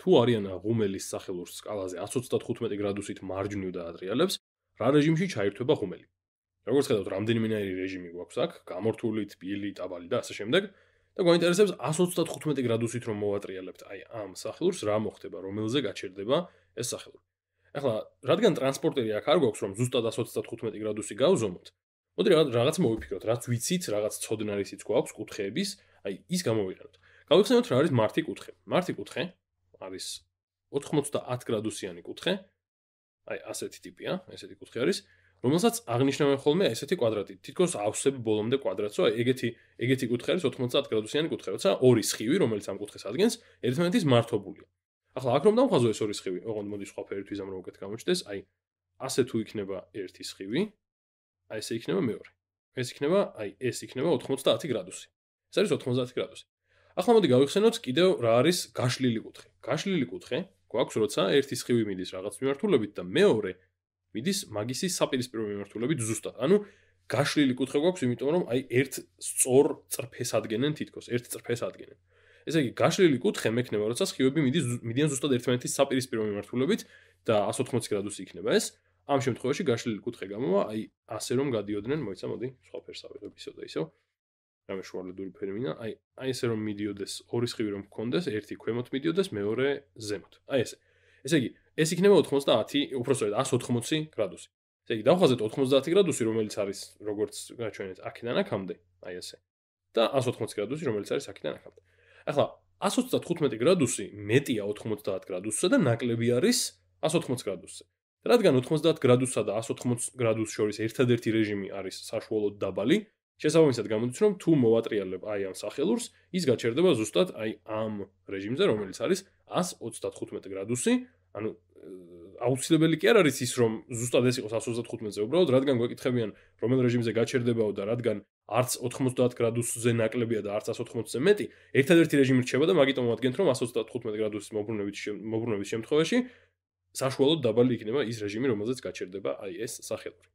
თუ არიან ღუმელის სახელურ სკალაზე 135 გრადუსით მარჯვნივ და ადრიალებს, რა რეჟიმში ჩაირთვება ღუმელი? როგორც ხედავთ, რამდენიმეიერი რეჟიმი გვაქვს აქ, გამორთული, თბილი, დაბალი და ასე შემდეგ. და გვაინტერესებს 135 გრადუსით რომ მოვატრიალებთ, აი ამ სახელურს რა მოხდება, რომელზე გაჩერდება ეს სახელური. ახლა, რადგან ტრანსპორტერი აქ არ გვაქვს, რომ ზუსტად 135 გრადუსი გავზომოთ, მოდი რაღაც მოვიფიქროთ, რაც ვიცით, რაღაც ცოდნა რისიც გვაქვს კუთხეების, აი ის გამოვიყენოთ. გავიხსენოთ რა არის მართი კუთხე. მართი კუთხე არის 90 გრადუსიანი კუთხე. აი ასეთი ტიპია, ესეთი კუთხე არის, რომელსაც აღნიშნავენ ხოლმე ესეთი კვადრატი. თითქოს ავსები ბოლომდე კვადრატსო, აი ეგეთი ეგეთი კუთხე არის 90 გრადუსიანი კუთხე, როცა ორი სხივი, რომელიც ამ კუთხეს ადგენს, ერთმანეთის მართობულია. ახლა აქ რომ დავხაზო ეს ორი სხივი, ოღონდ მოდი სხვა ფერით ვიზამ რომ უკეთ გამოჩნდეს, აი ასე თუ იქნება ერთი სხივი, აი ესე იქნება მეორე. ეს იქნება, აი ეს იქნება 90 გრადუსი. ეს არის 90 გრადუსი. ახლა მოდი გავიხსენოთ კიდევ რა არის გაშლილი კუთხე. გაშლილი კუთხე გვაქვს როცა ერთი სხივი მიდის რაღაც მიმართულებით და მეორე მიდის მაგისის საპირისპირო მიმართულებით ზუსტად. ანუ გაშლილი კუთხე გვაქვს, იმიტომ რომ აი ერთ სწორ წრფეს ადგენენ თითქოს, ერთ წრფეს ადგენენ. ესე იგი, გაშლილი კუთხე მექნება, როცა სხივები მიდის მიდიან ზუსტად ერთმანეთის საპირისპირო მიმართულებით და 180 გრადუსი იქნება ეს. ამ შემთხვევაში გაშლილი კუთხე გამოვა, აი ასე რომ გადიოდნენ, მოიცა, მოდი, სხვა ფერს ავიღებ ისე და ისევ. რამე შუალედური ფერმინა, აი აი ესე რომ მიდიოდეს ორი სხივი რომ გქონდეს, ერთი ქვემოთ მიდიოდეს, მეორე ზემოთ. აი ესე. ესე იგი, ეს იქნება 90, უფრო სწორედ 180 გრადუსი. ესე იგი, დავხაზეთ 90 გრადუსი, რომელიც არის როგორც გაჩვენეთ აქედან აქამდე, აი ესე. და 180 გრადუსი, რომელიც არის აქედან აქამდე. ახლა 135 გრადუსი მეტია 90 გრადუსსა და ნაკლები არის 180 გრადუსზე. რადგან 90 გრადუსსა და 180 გრადუს შორის ერთადერთი რეჟიმი არის საშუალოდ დაბალი, შესაბამისად გამოდის რომ თუ მოვატრიალებ აი ამ სახელურს ის გაჩერდება ზუსტად აი ამ რეჟიმზე რომელიც არის 135 გრადუსი ანუ აუცილებელი კი არ არის ის რომ ზუსტად ეს იყოს 135-ზე უბრალოდ რადგან გვეკითხებიან რომელ რეჟიმზე გაჩერდებაო და რადგან არც 90 გრადუსზე ნაკლებია და არც 180-ზე მეტი ერთადერთი რეჟიმი რჩება და მაგიტომ ამადგენთ რომ 135 გრადუსის მობრუნებით მობრუნების შემთხვევაში საშუალოდ დაბალი იქნება ის რეჟიმი რომელზეც გაჩერდება აი ეს სახელური